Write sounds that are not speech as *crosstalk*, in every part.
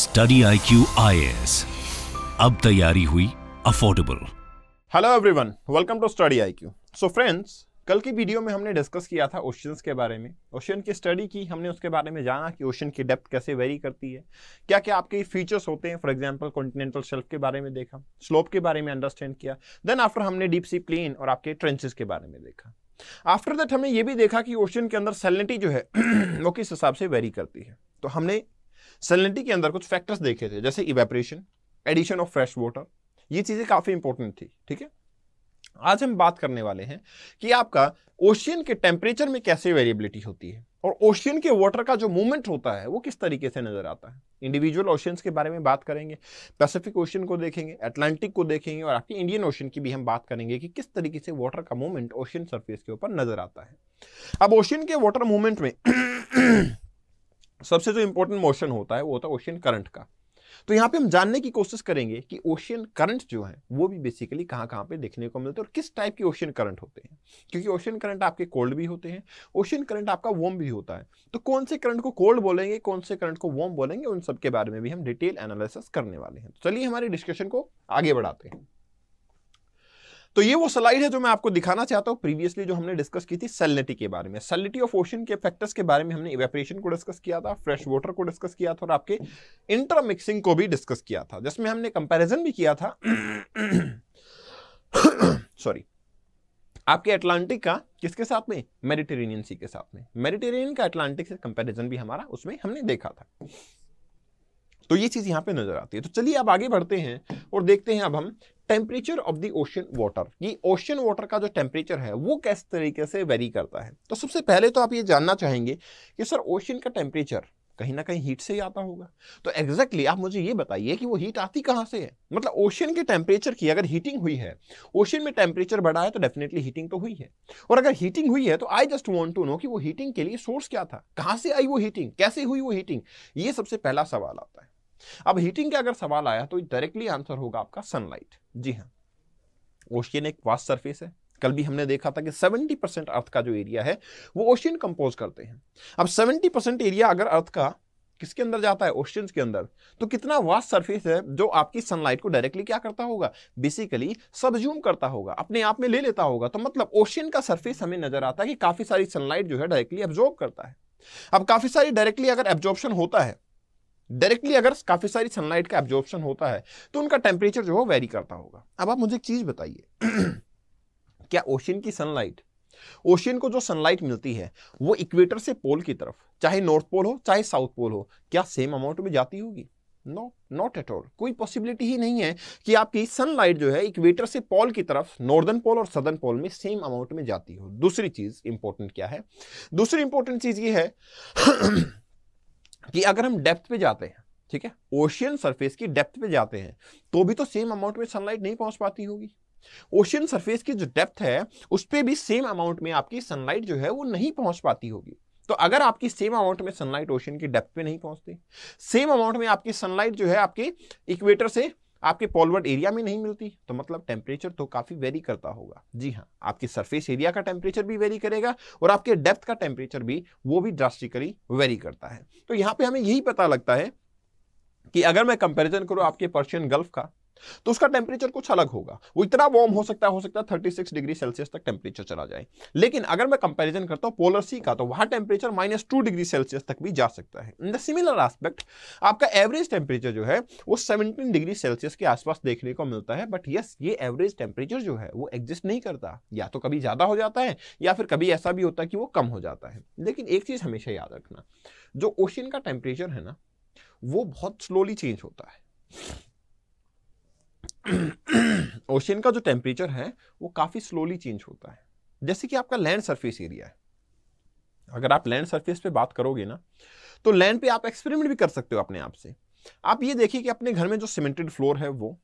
Study I Q अब तैयारी हुई affordable hello everyone welcome to study I Q so friends कल की वीडियो में हमने डिस्कस किया था ओशन के बारे में ओशन की स्टडी की हमने उसके बारे में जाना कि ओशन की डेप्थ कैसे वेरी करती है क्या क्या आपके फीचर्स होते हैं फॉर एग्जाम्पल कॉन्टिनेंटल शेल्फ के बारे में देखा स्लोप के बारे में अंडरस्टैंड किया देन आफ्टर हमने डीप सी प्लेन और आपके ट्रेंचेस के बारे में देखा आफ्टर दैट हमने ये भी देखा कि ओशन के अंदर सैलिनिटी जो है *clears throat* वो किस हिसाब से वेरी करती है तो हमने सेलिनिटी के अंदर कुछ फैक्टर्स देखे थे जैसे evaporation addition of fresh water ये चीज़ें काफ़ी इंपॉर्टेंट थी ठीक है आज हम बात करने वाले हैं कि आपका ओशियन के टेम्परेचर में कैसे वेरिएबिलिटी होती है और ओशियन के वाटर का जो मूवमेंट होता है वो किस तरीके से नज़र आता है इंडिविजुअल ओशियंस के बारे में बात करेंगे पैसिफिक ओशियन को देखेंगे अटलांटिक को देखेंगे और आपकी इंडियन ओशियन की भी हम बात करेंगे कि किस तरीके से वाटर का मूवमेंट ओशियन सरफेस के ऊपर नज़र आता है अब ओशियन के वाटर मूवमेंट में *clears throat* *clears throat* सबसे जो इंपॉर्टेंट मोशन होता है वो होता है ओशियन करंट का तो यहाँ पे हम जानने की कोशिश करेंगे कि ओशियन करंट जो है वो भी बेसिकली कहाँ कहाँ पे देखने को मिलते हैं और किस टाइप के ओशियन करंट होते हैं क्योंकि ओशियन करंट आपके कोल्ड भी होते हैं ओशियन करंट आपका वॉम भी होता है तो कौन से करंट को कोल्ड बोलेंगे कौन से करंट को वॉम बोलेंगे उन सब के बारे में भी हम डिटेल एनालिसिस करने वाले हैं चलिए हमारे डिस्कशन को आगे बढ़ाते हैं तो ये वो स्लाइड है जो मैं आपको दिखाना चाहता हूँ प्रीवियसली जो हमने डिस्कस की थी सेलिनिटी के बारे में सेलिनिटी ऑफ ओशन के फैक्टर्स के बारे में हमने इवेपरेशन को डिस्कस किया था फ्रेश वाटर को डिस्कस किया था और आपके इंटरमिक्सिंग को भी डिस्कस किया था जिसमें हमने कंपेरिजन भी किया था सॉरी *coughs* आपके अटलांटिक का किसके साथ में मेडिटेरेनियन सी के साथ में मेडिटेरेनियन का अटलांटिक से कंपैरिजन भी हमारा उसमें हमने देखा था तो ये चीज़ यहाँ पे नज़र आती है तो चलिए अब आगे बढ़ते हैं और देखते हैं अब हम temperature of the ocean water ये ओशन वाटर का जो टेम्परेचर है वो किस तरीके से वेरी करता है तो सबसे पहले तो आप ये जानना चाहेंगे कि सर ओशन का टेम्परेचर कहीं ना कहीं हीट से ही आता होगा तो एग्जैक्टली exactly आप मुझे ये बताइए कि वो हीट आती कहाँ से है मतलब ओशन के टेम्परेचर की अगर हीटिंग हुई है ओशन में टेम्परेचर बढ़ा है तो डेफिनेटली हीटिंग तो हुई है और अगर हीटिंग हुई है तो I just want to know कि वो हीटिंग के लिए सोर्स क्या था कहाँ से आई वो हीटिंग कैसे हुई वो हीटिंग ये सबसे पहला सवाल आता है अब हीटिंग का अगर सवाल आया तो डायरेक्टली आंसर होगा आपका सनलाइट जी हाँ ओशियन एक वास्ट सरफेस है कल भी हमने देखा था कि 70 परसेंट अर्थ का जो एरिया है वो ओशियन कंपोज करते हैं अब 70 परसेंट एरिया अगर अर्थ का किसके अंदर जाता है ओशियन के अंदर तो कितना वास्ट सरफेस है जो आपकी सनलाइट को डायरेक्टली क्या करता होगा बेसिकली सबज्यूम करता होगा अपने आप में ले लेता होगा तो मतलब ओशियन का सर्फेस हमें नजर आता है कि काफी सारी सनलाइट जो है डायरेक्टली एब्जॉर्ब करता है अब काफी सारी डायरेक्टली अगर एब्जॉर्प्शन होता है डायरेक्टली अगर काफ़ी सारी सनलाइट का एब्जॉर्प्शन होता है तो उनका टेम्परेचर जो है वेरी करता होगा अब आप मुझे एक चीज़ बताइए *clears throat* क्या ओशियन की सनलाइट ओशियन को जो सनलाइट मिलती है वो इक्वेटर से पोल की तरफ चाहे नॉर्थ पोल हो चाहे साउथ पोल हो क्या सेम अमाउंट में जाती होगी नो नॉट एट ऑल कोई पॉसिबिलिटी ही नहीं है कि आपकी सनलाइट जो है इक्वेटर से पोल की तरफ नॉर्दर्न पोल और सदर्न पोल में सेम अमाउंट में जाती हो दूसरी चीज़ इंपॉर्टेंट क्या है दूसरी इंपॉर्टेंट चीज़ ये है *clears throat* कि अगर हम डेप्थ पे जाते हैं ठीक है ओशियन सरफेस की डेप्थ पे जाते हैं तो भी तो सेम अमाउंट में सनलाइट नहीं पहुंच पाती होगी ओशियन सरफेस की जो डेप्थ है उस पर भी सेम अमाउंट में आपकी सनलाइट जो है वो नहीं पहुंच पाती होगी तो अगर आपकी सेम अमाउंट में सनलाइट ओशन की डेप्थ पे नहीं पहुंचती सेम अमाउंट में आपकी सनलाइट जो है आपके इक्वेटर से आपके पॉलवर्ड एरिया में नहीं मिलती तो मतलब टेम्परेचर तो काफ़ी वेरी करता होगा जी हाँ आपके सरफेस एरिया का टेम्परेचर भी वेरी करेगा और आपके डेप्थ का टेम्परेचर भी वो भी ड्रास्टिकली वेरी करता है तो यहाँ पे हमें यही पता लगता है कि अगर मैं कंपैरिजन करूँ आपके पर्शियन गल्फ का तो उसका टेम्परेचर कुछ अलग होगा वो इतना वार्म हो सकता है हो सकता है थर्टी सिक्स डिग्री सेल्सियस तक टेम्परेचर चला जाए लेकिन अगर मैं कंपेरिजन करता हूँ पोलर सी का तो वहाँ temperature minus two degree Celsius तक भी जा सकता है इन द सिमिलर एस्पेक्ट आपका एवरेज टेम्परेचर जो है वो सेवनटीन डिग्री सेल्सियस के आसपास देखने को मिलता है बट यस ये एवरेज टेम्परेचर जो है वो एग्जिस्ट नहीं करता या तो कभी ज़्यादा हो जाता है या फिर कभी ऐसा भी होता है कि वो कम हो जाता है लेकिन एक चीज़ हमेशा याद रखना जो ओशियन का टेम्परेचर है ना वो बहुत स्लोली चेंज होता है ओशियन *clears throat* का जो टेम्परेचर है वो काफ़ी स्लोली चेंज होता है जैसे कि आपका लैंड सरफेस एरिया है अगर आप लैंड सरफेस पे बात करोगे ना तो लैंड पे आप एक्सपेरिमेंट भी कर सकते हो अपने आप से आप ये देखिए कि अपने घर में जो सीमेंटेड फ्लोर है वो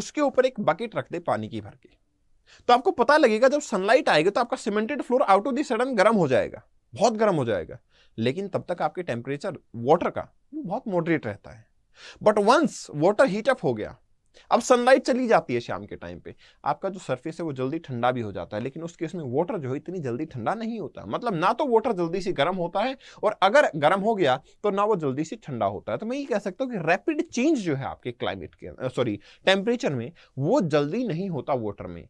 उसके ऊपर एक बकेट रख दे पानी की भर के तो आपको पता लगेगा जब सनलाइट आएगा तो आपका सीमेंटेड फ्लोर आउट ऑफ दडन सडन गर्म हो जाएगा बहुत गर्म हो जाएगा लेकिन तब तक आपके टेम्परेचर वाटर का बहुत मॉडरेट रहता है बट वंस वाटर हीटअप हो गया अब सनलाइट चली जाती है शाम के टाइम पे आपका जो सरफेस है वो जल्दी ठंडा भी हो जाता है लेकिन उस केस में वाटर जो है इतनी जल्दी ठंडा नहीं होता मतलब ना तो वाटर जल्दी से गर्म होता है और अगर गर्म हो गया तो ना वो जल्दी से ठंडा होता है तो मैं ये कह सकता हूँ कि रैपिड चेंज जो है आपके क्लाइमेट के सॉरी टेम्परेचर में वो जल्दी नहीं होता वाटर में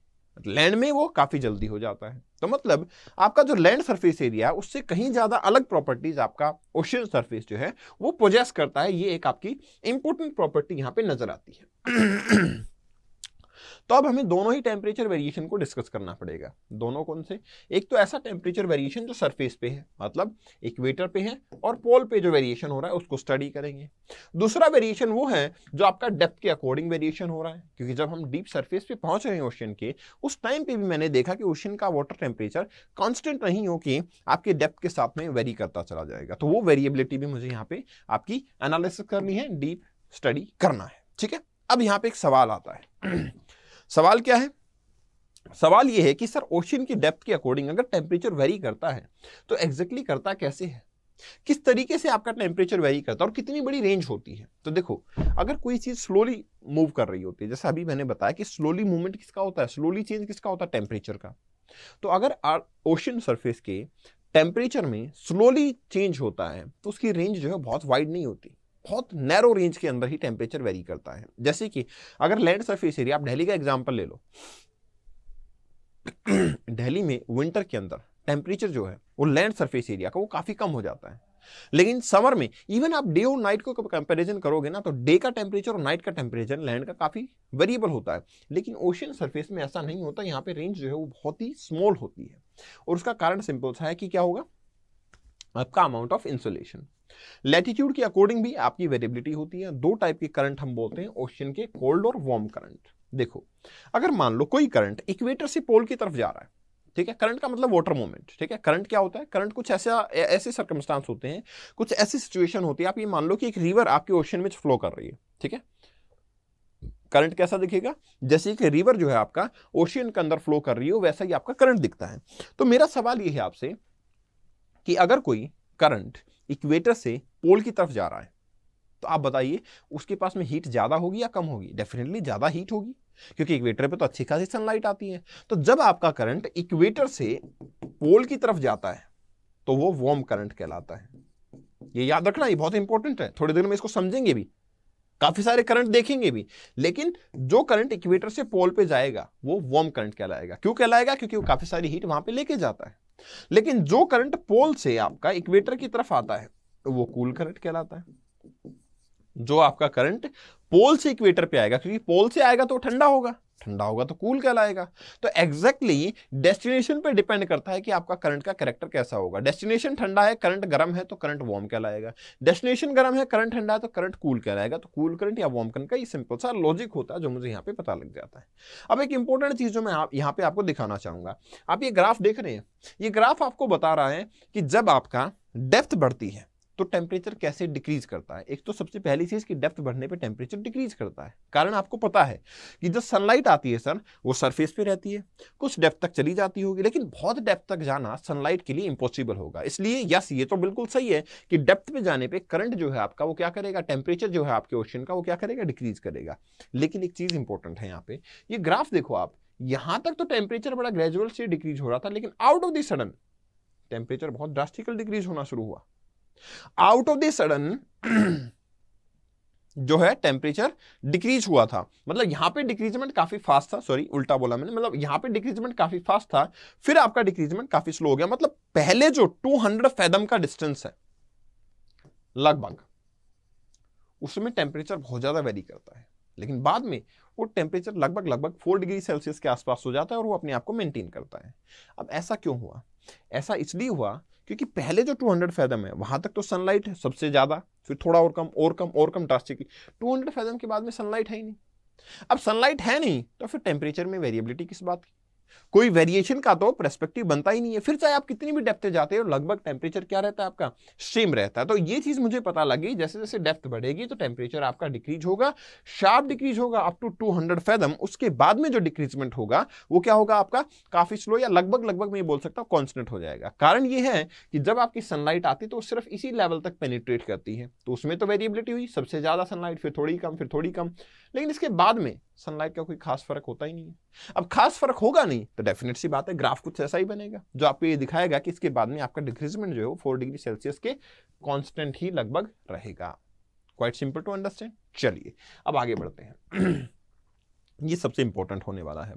लैंड में वो काफ़ी जल्दी हो जाता है तो मतलब आपका जो लैंड सरफेस एरिया उससे कहीं ज़्यादा अलग प्रॉपर्टीज़ आपका ओशियन सरफेस जो है वो प्रोजेस्ट करता है ये एक आपकी इंपोर्टेंट प्रॉपर्टी यहाँ पे नज़र आती है तो अब हमें दोनों ही टेम्परेचर वेरिएशन को डिस्कस करना पड़ेगा दोनों कौन से एक तो ऐसा टेम्परेचर वेरिएशन जो सरफेस पे है मतलब इक्वेटर पे है और पोल पे जो वेरिएशन हो रहा है उसको स्टडी करेंगे दूसरा वेरिएशन वो है जो आपका डेप्थ के अकॉर्डिंग वेरिएशन हो रहा है क्योंकि जब हम डीप सर्फेस पे पहुंच रहे हैं ओशन के उस टाइम पे भी मैंने देखा कि ओशन का वाटर टेम्परेचर कॉन्स्टेंट नहीं हो कि आपके डेप्थ के साथ में वेरी करता चला जाएगा तो वो वेरिएबिलिटी भी मुझे यहाँ पे आपकी एनालिसिस करनी है डीप स्टडी करना है ठीक है अब यहाँ पे एक सवाल आता है *clears throat* सवाल क्या है सवाल यह है कि सर ओशन की डेप्थ के अकॉर्डिंग अगर टेम्परेचर वेरी करता है तो एग्जैक्टली exactly करता कैसे है किस तरीके से आपका टेम्परेचर वेरी करता है और कितनी बड़ी रेंज होती है तो देखो अगर कोई चीज़ स्लोली मूव कर रही होती है जैसे अभी मैंने बताया कि स्लोली मूवमेंट किसका होता है स्लोली चेंज किसका होता है टेम्परेचर का तो अगर ओशन सरफेस के टेम्परेचर में स्लोली चेंज होता है तो उसकी रेंज जो है बहुत वाइड नहीं होती बहुत नैरो रेंज के अंदर ही टेम्परेचर वेरी करता है जैसे कि अगर लैंड सरफेस एरिया आप दिल्ली का एग्जाम्पल ले लो दिल्ली *clears throat* में विंटर के अंदर टेम्परेचर जो है वो लैंड सरफेस एरिया का वो काफ़ी कम हो जाता है लेकिन समर में इवन आप डे और नाइट को कंपैरिजन करोगे ना तो डे का टेम्परेचर और नाइट का टेम्परेचर लैंड का काफ़ी वेरिएबल होता है लेकिन ओशियन सरफेस में ऐसा नहीं होता यहाँ पे रेंज जो है वो बहुत ही स्मॉल होती है और उसका कारण सिंपल सा है कि क्या होगा आपका अमाउंट ऑफ इंसुलेशन लैटिट्यूड के अकॉर्डिंग भी आपकी वेरिएबिलिटी होती है दो टाइप के करंट हम बोलते हैं ओशन के कोल्ड और वार्म करंट देखो अगर मान लो कोई करंट इक्वेटर से पोल की तरफ जा रहा है ठीक है करंट का मतलब वाटर मूवमेंट ठीक है करंट क्या होता है करंट कुछ ऐसा ऐसे सर्कमस्टांस होते हैं कुछ ऐसी सिचुएशन होती है आप ये मान लो कि एक रिवर आपके ओशन में फ्लो कर रही है ठीक है करंट कैसा दिखेगा जैसे कि रिवर जो है आपका ओशियन के अंदर फ्लो कर रही हो वैसा ही आपका करंट दिखता है तो मेरा सवाल यह है आपसे कि अगर कोई करंट इक्वेटर से पोल की तरफ जा रहा है तो आप बताइए उसके पास में हीट ज़्यादा होगी या कम होगी डेफिनेटली ज़्यादा हीट होगी क्योंकि इक्वेटर पे तो अच्छी खासी सनलाइट आती है तो जब आपका करंट इक्वेटर से पोल की तरफ जाता है तो वो वार्म करंट कहलाता है ये याद रखना ये बहुत इंपॉर्टेंट है थोड़ी देर में इसको समझेंगे भी काफी सारे करंट देखेंगे भी लेकिन जो करंट इक्वेटर से पोल पे जाएगा वो वार्म करंट कहलाएगा क्यों कहलाएगा क्योंकि वो काफी सारी हीट वहां पे लेके जाता है लेकिन जो करंट पोल से आपका इक्वेटर की तरफ आता है वो कूल करंट कहलाता है जो आपका करंट पोल से इक्वेटर पे आएगा क्योंकि पोल से आएगा तो ठंडा होगा ठंडा होगा तो कूल कहलाएगा तो एग्जैक्टली डेस्टिनेशन पे डिपेंड करता है कि आपका करंट का करेक्टर कैसा होगा डेस्टिनेशन ठंडा है करंट गर्म है तो करंट वार्म कहलाएगा डेस्टिनेशन गर्म है करंट ठंडा है तो करंट कूल कहलाएगा तो कूल करंट या वार्म करंट का ये सिंपल सा लॉजिक होता है जो मुझे यहाँ पे पता लग जाता है अब एक इंपॉर्टेंट चीज़ जो मैं आप यहाँ पे आपको दिखाना चाहूँगा आप ये ग्राफ देख रहे हैं ये ग्राफ आपको बता रहा है कि जब आपका डेप्थ बढ़ती है तो टेम्परेचर कैसे डिक्रीज करता है एक तो सबसे पहली चीज़ कि डेप्थ बढ़ने पे टेम्परेचर डिक्रीज करता है कारण आपको पता है कि जब सनलाइट आती है सर वो सरफेस पे रहती है कुछ डेप्थ तक चली जाती होगी लेकिन बहुत डेप्थ तक जाना सनलाइट के लिए इम्पॉसिबल होगा इसलिए यस ये तो बिल्कुल सही है कि डेप्थ पे जाने पर करंट जो है आपका वो क्या करेगा टेम्परेचर जो है आपके ओशन का वो क्या करेगा डिक्रीज करेगा लेकिन एक चीज़ इंपॉर्टेंट है यहाँ पे ये ग्राफ देखो आप यहाँ तक तो टेम्परेचर बड़ा ग्रेजुअल से डिक्रीज हो रहा था लेकिन out of the sudden temperature बहुत ड्रास्टिकल डिक्रीज होना शुरू हुआ आउट ऑफ द सडन जो है टेम्परेचर डिक्रीज हुआ था मतलब यहां पे डिक्रीजमेंट काफी फास्ट था सॉरी उल्टा बोला मैंने मतलब यहां पे डिक्रीजमेंट काफी फास्ट था फिर आपका डिक्रीजमेंट काफी स्लो हो गया मतलब पहले जो 200 फैदम का डिस्टेंस है लगभग उसमें टेम्परेचर बहुत ज्यादा वेरी करता है लेकिन बाद में वो टेम्परेचर लगभग लगभग फोर डिग्री सेल्सियस के आसपास हो जाता है और वो अपने आप को मेंटेन करता है अब ऐसा क्यों हुआ ऐसा इसलिए हुआ क्योंकि पहले जो 200 फैदम है वहां तक तो सनलाइट है सबसे ज्यादा फिर थोड़ा और कम और कम और कम ड्रास्टिकली 200 फैदम के बाद में सनलाइट है ही नहीं अब सनलाइट है नहीं तो फिर टेम्परेचर में वेरिएबिलिटी किस बात की कोई वेरिएशन का तो प्रेस्पेक्टिव बनता ही नहीं है फिर चाहे आप कितनी भी डेप्थ जाते हो लगभग टेम्परेचर क्या रहता है आपका सेम रहता है तो ये चीज मुझे पता लगी जैसे जैसे डेप्थ बढ़ेगी तो टेम्परेचर आपका डिक्रीज होगा शार्प डिक्रीज होगा up to two hundred fathom उसके बाद में जो डिक्रीजमेंट होगा वो क्या होगा आपका काफी स्लो या लगभग लगभग मैं ये बोल सकता हूँ कॉन्स्टेंट हो जाएगा कारण ये है कि जब आपकी सनलाइट आती है तो सिर्फ इसी लेवल तक पेनिट्रेट करती है तो उसमें तो वेरिएबिलिटी हुई सबसे ज्यादा सनलाइट फिर थोड़ी कम फिर थोड़ी कम लेकिन इसके बाद में सनलाइट का कोई खास फर्क होता ही नहीं है अब खास फर्क होगा नहीं तो डेफिनेट सी बात है ग्राफ कुछ ऐसा ही बनेगा जो आपको ये दिखाएगा कि इसके बाद में आपका डिक्रीजमेंट जो है वो फोर डिग्री सेल्सियस के कॉन्स्टेंट ही लगभग रहेगा क्वाइट सिंपल टू अंडरस्टैंड चलिए अब आगे बढ़ते हैं *clears throat* ये सबसे इंपॉर्टेंट होने वाला है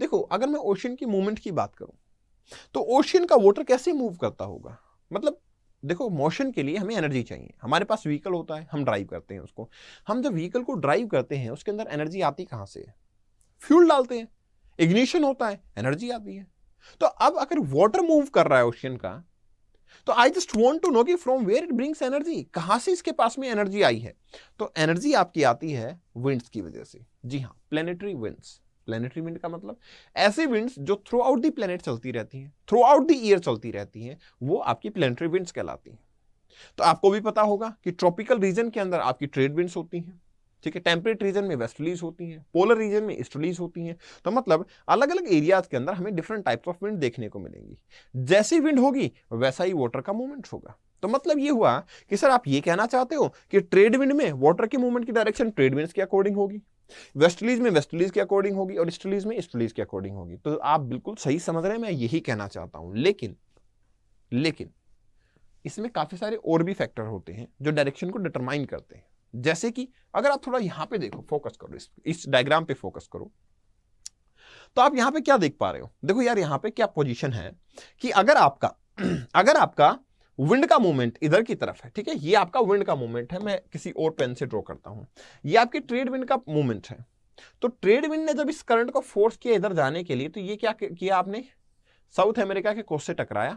देखो अगर मैं ओशियन की मूवमेंट की बात करूं तो ओशियन का वाटर कैसे मूव करता होगा मतलब देखो मोशन के लिए हमें एनर्जी चाहिए हमारे पास व्हीकल होता है हम ड्राइव करते हैं उसको हम जब व्हीकल को ड्राइव करते हैं उसके अंदर एनर्जी आती कहाँ से है फ्यूल डालते हैं इग्निशन होता है एनर्जी आती है तो अब अगर वाटर मूव कर रहा है ओशियन का तो I just want to know कि from where it brings energy कहाँ से इसके पास में एनर्जी आई है तो एनर्जी आपकी आती है विंड्स की वजह से जी हाँ प्लेनेटरी विंड्स प्लानिटरी विंड का मतलब ऐसी विंड्स जो थ्रू आउट दी प्लानट चलती रहती हैं थ्रू आउट दी ईयर चलती रहती हैं वो आपकी प्लानिटरी विंड्स कहलाती हैं तो आपको भी पता होगा कि ट्रॉपिकल रीजन के अंदर आपकी ट्रेड विंड्स होती हैं ठीक है टेम्परेट रीजन में वेस्टलीज होती हैं पोलर रीजन में ईस्टर्लीज होती हैं तो मतलब अलग अलग एरियाज के अंदर हमें डिफरेंट टाइप्स ऑफ विंड देखने को मिलेंगी जैसी विंड होगी वैसा ही वाटर का मूवमेंट होगा तो मतलब ये हुआ कि सर आप ये कहना चाहते हो कि ट्रेड विंड में वाटर के मूवमेंट की डायरेक्शन ट्रेड विंड के अकॉर्डिंग होगी वेस्टलीज में वेस्टलीज के अकॉर्डिंग होगी और ईस्टलीज में ईस्टलीज के अकॉर्डिंग होगी तो आप बिल्कुल सही समझ रहे हैं मैं यही कहना चाहता हूं लेकिन लेकिन इसमें काफी सारे और भी फैक्टर होते हैं जो डायरेक्शन को डिटरमाइन करते हैं जैसे कि अगर आप थोड़ा यहां पे देखो फोकस करो इस, इस डायग्राम पे फोकस करो तो आप यहां पे क्या देख पा रहे हो देखो यार यहां पे क्या पोजीशन है कि अगर आपका *clears throat* अगर आपका विंड का मूवमेंट इधर की तरफ है ठीक है ये आपका विंड का मूवमेंट है मैं किसी और पेन से ड्रॉ करता हूँ ये आपकी ट्रेड विंड का मूवमेंट है तो ट्रेड विंड ने जब इस करंट को फोर्स किया इधर जाने के लिए तो ये क्या किया आपने साउथ अमेरिका के कोस्ट से टकराया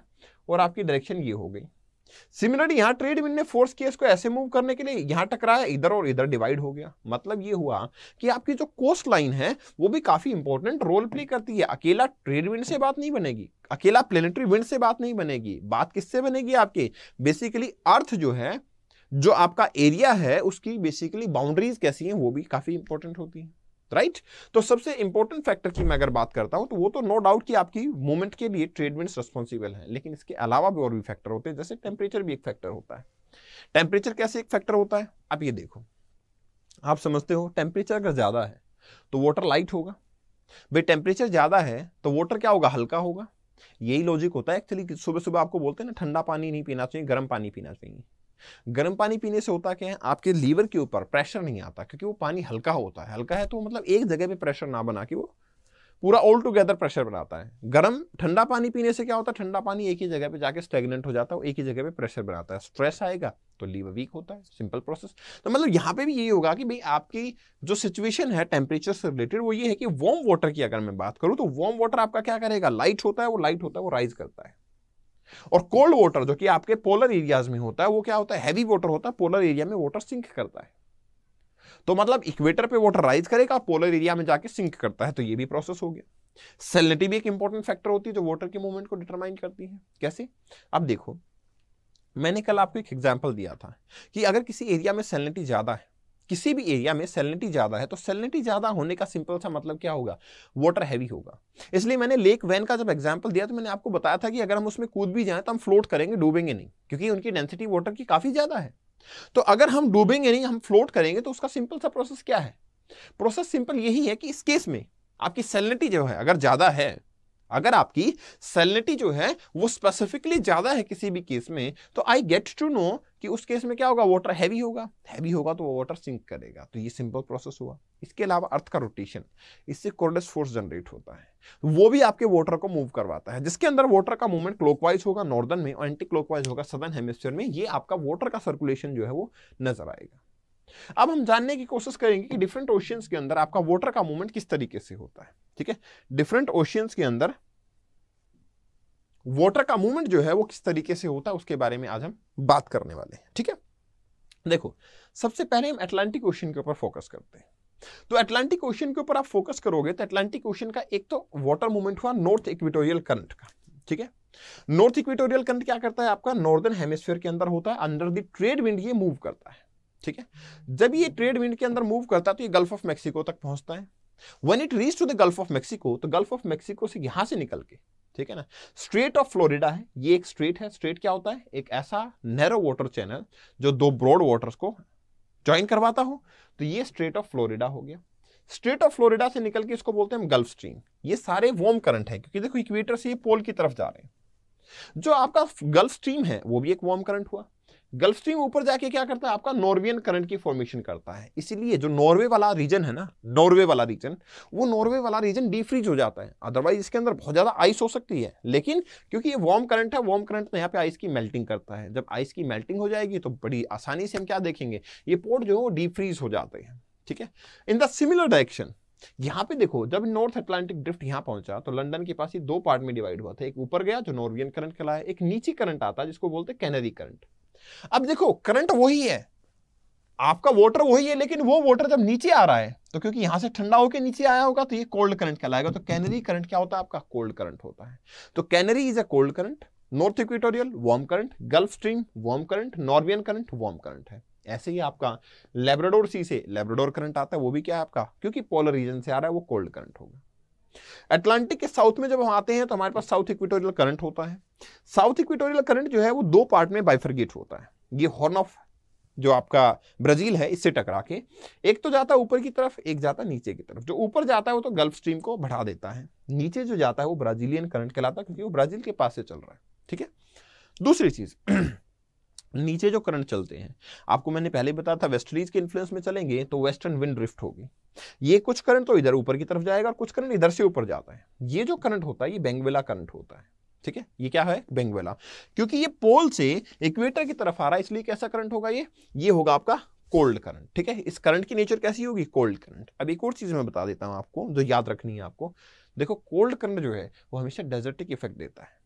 और आपकी डायरेक्शन ये हो गई सिमिलरली यहां ट्रेड मिल ने फोर्स किया इसको ऐसे मूव करने के लिए यहां टकराया इधर और इधर डिवाइड हो गया मतलब ये हुआ कि आपकी जो कोस्ट लाइन है वो भी काफी इंपॉर्टेंट रोल प्ले करती है अकेला ट्रेड विंड से बात नहीं बनेगी अकेला प्लेनेटरी विंड से बात नहीं बनेगी बात किससे बनेगी आपकी बेसिकली अर्थ जो है जो आपका एरिया है उसकी बेसिकली बाउंड्रीज कैसी हैं वो भी काफी इंपॉर्टेंट होती है राइट right? तो सबसे इंपॉर्टेंट फैक्टर की मैं अगर बात करता हूं तो वो तो नो डाउट कि आपकी मूवमेंट के लिए ट्रेडमेंट रिस्पॉन्सिबल है लेकिन इसके अलावा भी और भी फैक्टर होते हैं जैसे टेम्परेचर भी एक फैक्टर होता है टेम्परेचर कैसे एक फैक्टर होता है आप ये देखो आप समझते हो टेम्परेचर अगर ज़्यादा है तो वाटर लाइट होगा भाई टेम्परेचर ज़्यादा है तो वाटर क्या होगा हल्का होगा यही लॉजिक होता है एक्चुअली सुबह सुबह आपको बोलते हैं ना ठंडा पानी नहीं पीना चाहिए गर्म पानी पीना चाहिए गर्म पानी पीने से होता क्या है आपके लीवर के ऊपर प्रेशर नहीं आता क्योंकि वो पानी हल्का होता है हल्का है तो मतलब एक जगह पे प्रेशर ना बना के वो पूरा ऑल टुगेदर प्रेशर बनाता है गर्म ठंडा पानी पीने से क्या होता है ठंडा पानी एक ही जगह पे जाके स्टेगनेंट हो जाता है एक ही जगह पे प्रेशर बनाता है स्ट्रेस आएगा तो लीवर वीक होता है सिंपल प्रोसेस तो मतलब यहाँ पे भी यही होगा कि भाई आपकी जो सिचुएशन है टेम्परेचर से रिलेटेड वो ये है कि वार्म वाटर की अगर मैं बात करूँ तो वार्म वाटर आपका क्या करेगा लाइट होता है वो लाइट होता है वो राइज करता है और कोल्ड वाटर जो कि आपके पोलर एरियाज में होता है वो क्या होता है हैवी वाटर होता है पोलर एरिया में वाटर सिंक करता है तो मतलब इक्वेटर पे वाटर राइज करेगा पोलर एरिया में जाके सिंक करता है तो ये भी प्रोसेस हो गया सेलिनिटी भी एक इंपॉर्टेंट फैक्टर होती है जो वाटर के मूवमेंट को डिटरमाइन करती है कैसे अब देखो मैंने कल आपको एक एग्जाम्पल दिया था कि अगर किसी एरिया में सेलिनिटी ज़्यादा है किसी भी एरिया में सेलिनिटी ज़्यादा है तो सेलिनिटी ज़्यादा होने का सिंपल सा मतलब क्या होगा वाटर हैवी होगा इसलिए मैंने लेक वैन का जब एग्जाम्पल दिया तो मैंने आपको बताया था कि अगर हम उसमें कूद भी जाएं तो हम फ्लोट करेंगे डूबेंगे नहीं क्योंकि उनकी डेंसिटी वाटर की काफ़ी ज़्यादा है तो अगर हम डूबेंगे नहीं हम फ्लोट करेंगे तो उसका सिंपल सा प्रोसेस क्या है प्रोसेस सिंपल यही है कि इस केस में आपकी सेलिनिटी जो है अगर ज़्यादा है अगर आपकी सेलिनिटी जो है वो स्पेसिफिकली ज़्यादा है किसी भी केस में तो आई गेट टू नो कि उस केस में क्या होगा वाटर हैवी होगा हैवी होगा तो वो वाटर सिंक करेगा तो ये सिंपल प्रोसेस हुआ इसके अलावा अर्थ का रोटेशन इससे कोरलेस फोर्स जनरेट होता है तो वो भी आपके वाटर को मूव करवाता है जिसके अंदर वाटर का मूवमेंट क्लॉकवाइज होगा नॉर्दर्न में और एंटी क्लॉकवाइज होगा सदर्न हेमिस्फीयर में ये आपका वाटर का सर्कुलेशन जो है वो नजर आएगा अब हम जानने की कोशिश करेंगे कि डिफरेंट ओशियंस के अंदर आपका वाटर का मूवमेंट किस तरीके से होता है ठीक है डिफरेंट ओशियंस के अंदर वाटर का मूवमेंट जो है वो किस तरीके से होता है उसके बारे में आज हम बात करने वाले हैं ठीक है देखो सबसे पहले हम अटलांटिक ओशन के ऊपर फोकस करते हैं तो अटलांटिक ओशन के ऊपर आप फोकस करोगे तो अटलांटिक ओशन का एक तो वाटर मूवमेंट हुआ नॉर्थ इक्विटोरियल करंट का ठीक है नॉर्थ इक्विटोरियल करंट क्या करता है आपका नॉर्दर्न हेमिस्फेयर के अंदर होता है अंडर द ट्रेड विंड ये मूव करता है ठीक है जब ये ट्रेड विंड के अंदर मूव करता है तो ये गल्फ ऑफ मेक्सिको तक पहुंचता है when it reach to the Gulf of Mexico तो गल्फ ऑफ मेक्सिको से यहां से निकल के ठीक है ना स्ट्रेट ऑफ फ्लोरिडा है ये एक स्ट्रेट है स्ट्रेट क्या होता है एक ऐसा नैरो वाटर चैनल जो दो ब्रॉड वाटर्स को ज्वाइन करवाता हो तो ये स्ट्रेट ऑफ फ्लोरिडा हो गया स्ट्रेट ऑफ फ्लोरिडा से निकल के इसको बोलते हैं हम गल्फ स्ट्रीम ये सारे वॉर्म करंट है क्योंकि देखो इक्वेटर से ये पोल की तरफ जा रहे हैं जो आपका गल्फ स्ट्रीम है वो भी एक वॉर्म करंट हुआ गल्फ स्ट्रीम ऊपर जाके क्या करता है आपका नॉर्वेन करंट की फॉर्मेशन करता है इसीलिए जो नॉर्वे वाला रीजन है ना नॉर्वे वाला रीजन वो नॉर्वे वाला रीजन डीफ्रीज हो जाता है अदरवाइज इसके अंदर बहुत ज़्यादा आइस हो सकती है लेकिन क्योंकि ये वार्म करंट है वार्म करंट तो यहाँ पे आइस की मेल्टिंग करता है जब आइस की मेल्टिंग हो जाएगी तो बड़ी आसानी से हम क्या देखेंगे ये पोर्ट जो है वो डीफ्रीज हो जाते हैं ठीक है इन द सिमिलर डायरेक्शन यहाँ पे देखो जब नॉर्थ अटलांटिक ड्रिफ्ट यहाँ पहुंचा तो लंदन के पास ही दो पार्ट में डिवाइड हुआ था एक ऊपर गया जो नॉर्वियन करंट कहलाया एक नीचे करंट आता है जिसको बोलते हैं कैनरी करंट अब देखो करंट वही है आपका वोटर वही है लेकिन वो वोटर जब नीचे आ रहा है तो क्योंकि यहां से ठंडा होकर नीचे आया होगा तो ये कोल्ड करंट कहलाएगा तो कैनरी करंट क्या होता है आपका कोल्ड करंट होता है तो Canary is a cold current north equatorial warm current Gulf Stream warm current Norwegian current warm current है ऐसे ही आपका लेब्राडोर सी से लेब्राडोर करंट आता है वो भी क्या है आपका क्योंकि पोलर रीजन से आ रहा है वो कोल्ड करंट होगा अटलांटिक के साउथ में जब हम आते हैं तो हमारे पास साउथ इक्वेटोरियल करंट होता है साउथ इक्वेटोरियल करंट जो है वो दो पार्ट में बाइफरगेट होता है ये हॉर्न ऑफ जो आपका ब्राजील है इससे टकरा के एक तो जाता है ऊपर की तरफ एक जाता है नीचे की तरफ जो ऊपर जाता है वो तो गल्फ स्ट्रीम को बढ़ा देता है नीचे जो जाता है वो ब्राजीलियन करंट कहलाता है क्योंकि वो ब्राजील के पास से चल रहा है ठीक है दूसरी चीज़ *clears throat* नीचे जो करंट चलते हैं आपको मैंने पहले बताया था वेस्टरीज के इन्फ्लुएंस में चलेंगे तो वेस्टर्न विंड ड्रिफ्ट होगी ये कुछ करंट तो इधर ऊपर की तरफ जाएगा और कुछ करंट इधर से ऊपर जाता है ये जो करंट होता है ये बेंगवेला करंट होता है ठीक है ये क्या है बेंगवेला क्योंकि ये पोल से इक्वेटर की तरफ आ रहा है इसलिए कैसा करंट होगा ये ये होगा आपका कोल्ड करंट ठीक है इस करंट की नेचर कैसी होगी कोल्ड करंट अब एक और चीज़ मैं बता देता हूँ आपको जो याद रखनी है आपको देखो कोल्ड करंट जो है वो हमेशा डेजर्टिक इफेक्ट देता है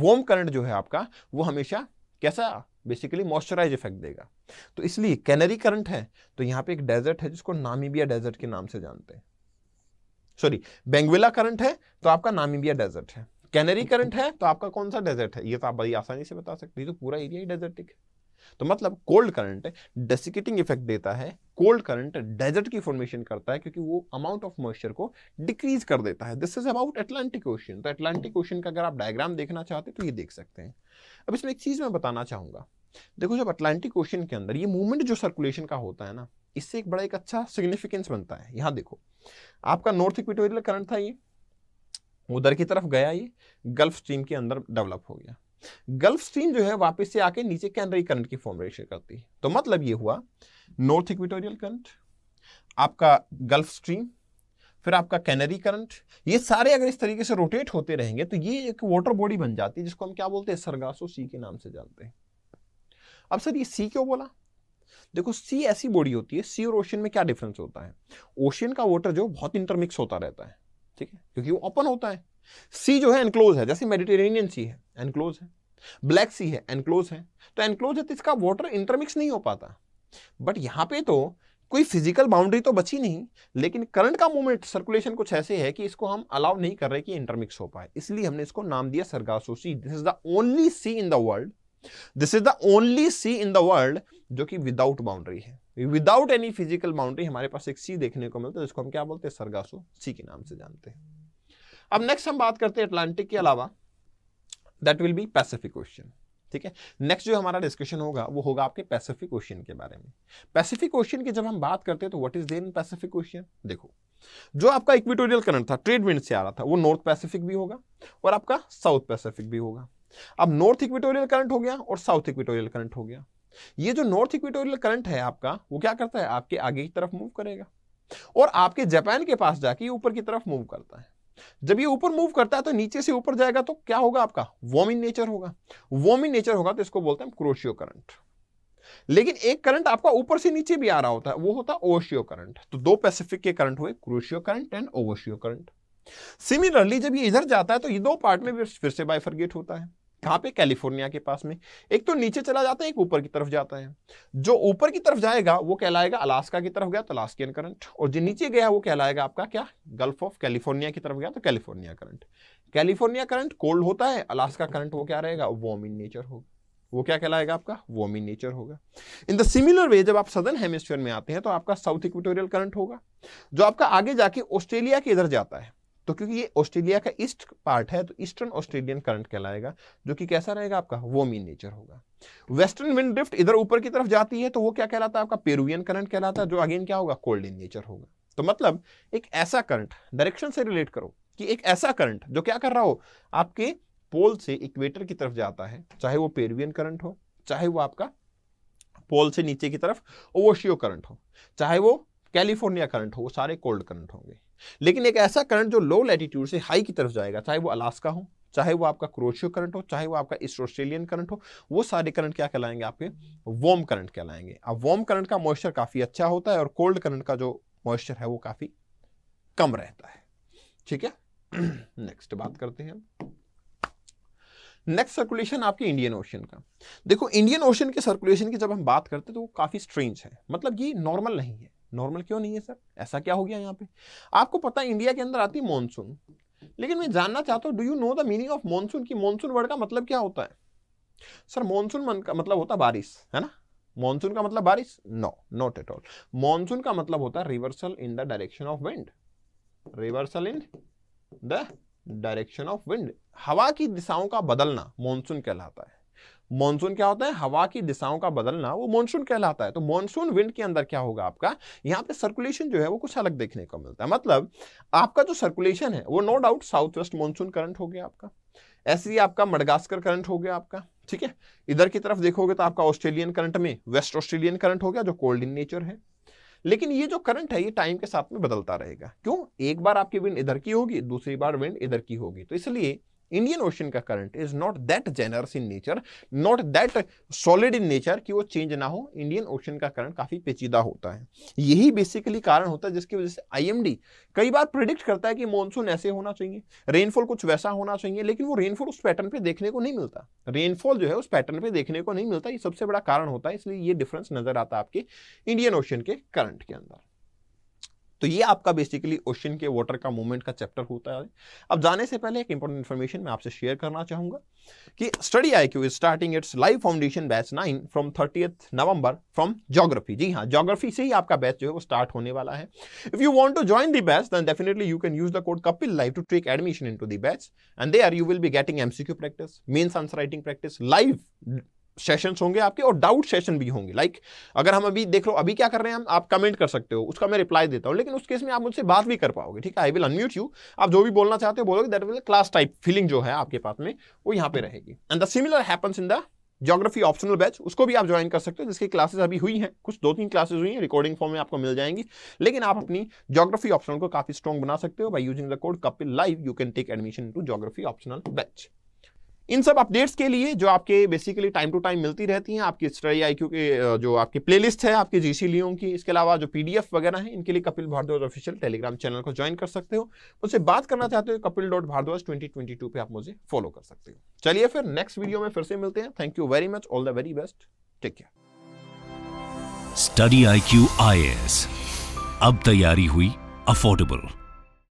वोम करंट जो है आपका वो हमेशा कैसा बेसिकली मॉइस्चराइज इफेक्ट देगा तो इसलिए कैनरी करंट है तो यहाँ पे एक डेजर्ट है जिसको नामीबिया डेजर्ट के नाम से जानते हैं सॉरी बेंगविला करंट है तो आपका नामीबिया डेजर्ट है कैनरी करंट है तो आपका कौन सा डेजर्ट है ये तो आप बड़ी आसानी से बता सकते हैं तो पूरा एरिया ही डेजर्टिक है तो मतलब कोल्ड करंट डेसिकेटिंग इफेक्ट देता है कोल्ड करंट डेजर्ट की फॉर्मेशन करता है क्योंकि वो अमाउंट ऑफ मॉइस्चर को डिक्रीज कर देता है this is about Atlantic ocean तो एटलांटिक ओशन का अगर आप डायग्राम देखना चाहते तो ये देख सकते हैं अब इसमें एक चीज़ मैं बताना चाहूंगा देखो जब अटलांटिक ओशन के अंदर ये मूवमेंट जो सर्कुलेशन का होता है ना इससे एक बड़ा एक अच्छा सिग्निफिकेंस बनता है यहां देखो आपका नॉर्थ इक्विटोरियल करंट था ये उधर की तरफ गया ये गल्फ स्ट्रीम के अंदर डेवलप हो गया गल्फ स्ट्रीम जो है वापस से आके नीचे कैनरी करंट की फॉर्मेशन करती है तो मतलब ये हुआ नॉर्थ इक्वेटोरियल करंट आपका गल्फ स्ट्रीम फिर आपका कैनरी करंट ये सारे अगर इस तरीके से रोटेट होते रहेंगे तो ये एक वाटर बॉडी बन जाती है जिसको हम क्या बोलते हैं सरगासो सी के नाम से जानते हैं अब सर ये सी क्यों बोला देखो सी ऐसी बॉडी होती है सी और ओशियन में क्या डिफरेंस होता है ओशियन का वाटर जो बहुत इंटरमिक्स होता रहता है ठीक है क्योंकि वो ओपन होता है सी जो है एनक्लोज है जैसे मेडिटेरेनियन सी है एनक्लोज है ब्लैक सी है एनक्लोज है तो एनक्लोज है तो इसका वाटर इंटरमिक्स नहीं हो पाता बट यहाँ पे तो कोई फिजिकल बाउंड्री तो बची नहीं लेकिन करंट का मूवमेंट सर्कुलेशन कुछ ऐसे है कि इसको हम अलाउ नहीं कर रहे कि इंटरमिक्स हो पाए इसलिए हमने इसको नाम दिया Sargasso sea this is the only sea in the world this is the only sea in the world जो कि विदाउट बाउंड्री है विदाउट एनी फिजिकल बाउंड्री हमारे पास एक सी देखने को मिलता है जिसको हम क्या बोलते हैं सरगासो सी के नाम से जानते हैं अब नेक्स्ट हम बात करते हैं अटलांटिक के अलावा that will be Pacific ocean ठीक है नेक्स्ट जो हमारा डिस्कशन होगा वो होगा आपके पैसिफिक ओशियन के बारे में पैसिफिक ओशियन की जब हम बात करते हैं तो what is there in Pacific ocean देखो जो आपका इक्विटोरियल करंट था ट्रेड विंड से आ रहा था वो नॉर्थ पैसिफिक भी होगा और आपका साउथ पैसिफिक भी होगा अब नॉर्थ इक्विटोरियल करंट हो गया और साउथ इक्विटोरियल करंट हो गया ये जो नॉर्थ इक्विटोरियल करंट है आपका वो क्या करता है आपके आगे की तरफ मूव करेगा और आपके जापान के पास जाके ऊपर की तरफ मूव करता है जब ये ऊपर मूव करता है तो नीचे से ऊपर जाएगा तो क्या होगा आपका वॉम इन नेचर होगा वॉम इन नेचर होगा तो इसको बोलते हैं क्रोशियो करंट लेकिन एक करंट आपका ऊपर से नीचे भी आ रहा होता है वो होता है ओशियो करंट तो दो पैसिफिक के करंट हुए Kuroshio current and Oyashio current similarly जब ये इधर जाता है तो ये दो पार्ट में फिर से बाइफरगेट होता है कहाँ पे कैलिफोर्निया के पास में एक तो नीचे चला जाता है एक ऊपर की तरफ जाता है जो ऊपर की तरफ जाएगा वो कहलाएगा अलास्का की तरफ गया तो अलास्कियन करंट और जो नीचे गया वो कहलाएगा आपका क्या गल्फ ऑफ कैलिफोर्निया की तरफ गया तो California current California current cold होता है अलास्का करंट वो क्या रहेगा वार्म इन नेचर होगा वो क्या कहलाएगा आपका वार्म इन नेचर होगा इन द सिमिलर वे जब आप सदर्न हेमिस्फीयर में आते हैं तो आपका साउथ इक्वेटोरियल करंट होगा जो आपका आगे जाके ऑस्ट्रेलिया के इधर जाता है तो क्योंकि ये ऑस्ट्रेलिया का ईस्ट पार्ट है तो ईस्टर्न ऑस्ट्रेलियन करंट कहलाएगा जो कि कैसा रहेगा आपका वो मीन नेचर होगा वेस्टर्न विंड ड्रिफ्ट इधर ऊपर की तरफ जाती है तो वो क्या कहलाता है आपका पेरुवियन करंट कहलाता है जो अगेन क्या होगा कोल्ड इन नेचर होगा तो मतलब एक ऐसा करंट डायरेक्शन से रिलेट करो कि एक ऐसा करंट जो क्या कर रहा हो आपके पोल से इक्वेटर की तरफ जाता है चाहे वो पेरुवियन करंट हो चाहे वो आपका पोल से नीचे की तरफ ओवोशियो करंट हो चाहे वो कैलिफोर्निया करंट हो वो सारे कोल्ड करंट होंगे लेकिन एक ऐसा करंट जो लो लैटिट्यूड से हाई की तरफ जाएगा चाहे वो अलास्का हो चाहे वो आपका क्रोशियो करंट हो चाहे वो आपका ईस्ट ऑस्ट्रेलियन करंट हो वो सारे करंट क्या कहलाएंगे आपके वॉर्म करंट कहलाएंगे अब वॉम करंट का मॉइस्चर काफ़ी अच्छा होता है और कोल्ड करंट का जो मॉइस्चर है वो काफ़ी कम रहता है ठीक है नेक्स्ट *clears throat* बात करते हैं हम नेक्स्ट सर्कुलेशन आपके इंडियन ओशन का देखो इंडियन ओशन के सर्कुलेशन की जब हम बात करते हैं तो वो काफ़ी स्ट्रेंज है मतलब ये नॉर्मल नहीं है नॉर्मल क्यों नहीं है सर ऐसा क्या हो गया यहाँ पे आपको पता है इंडिया के अंदर आती है मानसून लेकिन मैं जानना चाहता हूँ do you know the meaning of monsoon की मानसून वर्ड का मतलब क्या होता है सर मानसून का मतलब होता है बारिश है ना मानसून का मतलब बारिश no not at all monsoon का मतलब होता है reversal in the direction of wind reversal in the direction of wind हवा की दिशाओं का बदलना मानसून कहलाता है मॉनसून क्या होता है हवा की दिशाओं का बदलना वो मॉनसून कहलाता है तो मॉनसून विंड के अंदर क्या होगा आपका यहाँ पे सर्कुलेशन जो है वो कुछ अलग देखने को मिलता है मतलब आपका जो सर्कुलेशन है वो no doubt south west monsoon current हो गया आपका ऐसे ही आपका मडगास्कर करंट हो गया आपका ठीक है इधर की तरफ देखोगे तो आपका ऑस्ट्रेलियन करंट में वेस्ट ऑस्ट्रेलियन करंट हो गया जो कोल्ड इन नेचर है लेकिन ये जो करंट है ये टाइम के साथ में बदलता रहेगा क्यों एक बार आपकी विंड इधर की होगी दूसरी बार विंड इधर की होगी तो इसलिए इंडियन ओशन का current is not that generous in nature not that solid in nature कि वो चेंज ना हो इंडियन ओशन का करंट काफ़ी पेचीदा होता है यही बेसिकली कारण होता है जिसकी वजह से आईएमडी कई बार प्रिडिक्ट करता है कि मानसून ऐसे होना चाहिए रेनफॉल कुछ वैसा होना चाहिए लेकिन वो रेनफॉल उस पैटर्न पर देखने को नहीं मिलता रेनफॉल जो है उस पैटर्न पर देखने को नहीं मिलता ये सबसे बड़ा कारण होता है इसलिए ये डिफरेंस नज़र आता है आपके इंडियन ओशन के करंट के अंदर तो ये आपका बेसिकली ओशन के वाटर का मूवमेंट का चैप्टर होता है अब जाने से पहले एक इंपॉर्टेंट इन्फॉर्मेशन मैं आपसे शेयर करना चाहूंगा कि study I Q is starting it's live foundation batch nine from thirty November from geography जी हाँ जोग्राफी से ही आपका बैच जो है वो स्टार्ट होने वाला है if you want to join the batch then definitely you can use the code Kapil live to take admission into the batch and are you will be getting MCQ practice mean answer writing practice live session होंगे आपके और doubt session भी होंगे like like, अगर हम अभी देख लो अभी क्या कर रहे हैं हम आप कमेंट कर सकते हो उसका मैं रिप्लाई देता हूँ लेकिन उस केस में आप मुझसे बात भी कर पाओगे ठीक है आई विल अनम्यूट यू आप जो भी बोलना चाहते हो बोलोगे that will class type feeling जो है आपके पास में वो यहाँ पे रहेगी and the similar happens in the geography optional batch उसको भी आप ज्वाइन कर सकते हो जिसकी क्लासेस अभी हुई हैं कुछ दो तीन क्लासेस हुई हैं रिकॉर्डिंग फॉर्म में आपको मिल जाएंगी लेकिन आप अपनी ज्योग्राफी ऑप्शनल को काफी स्ट्रॉन्ग बना सकते हो by using the code Kapil live you can take admission to geography optional batch इन सब अपडेट्स के लिए जो आपके बेसिकली टाइम टू टाइम मिलती रहती हैं आपकी स्टडी आई के जो आपकी प्लेलिस्ट है आपकी जीसी लियों की इसके अलावा जो पीडीएफ वगैरह है इनके लिए Kapil Bhardwaj official Telegram channel को ज्वाइन कर सकते हो मुझसे बात करना चाहते हो तो Kapil dot Bhardwaj twenty twenty two पर आप मुझे फॉलो कर सकते हो चलिए फिर नेक्स्ट वीडियो में फिर से मिलते हैं thank you very much all the very best take care study I Q I S अब तैयारी हुई अफोर्डेबल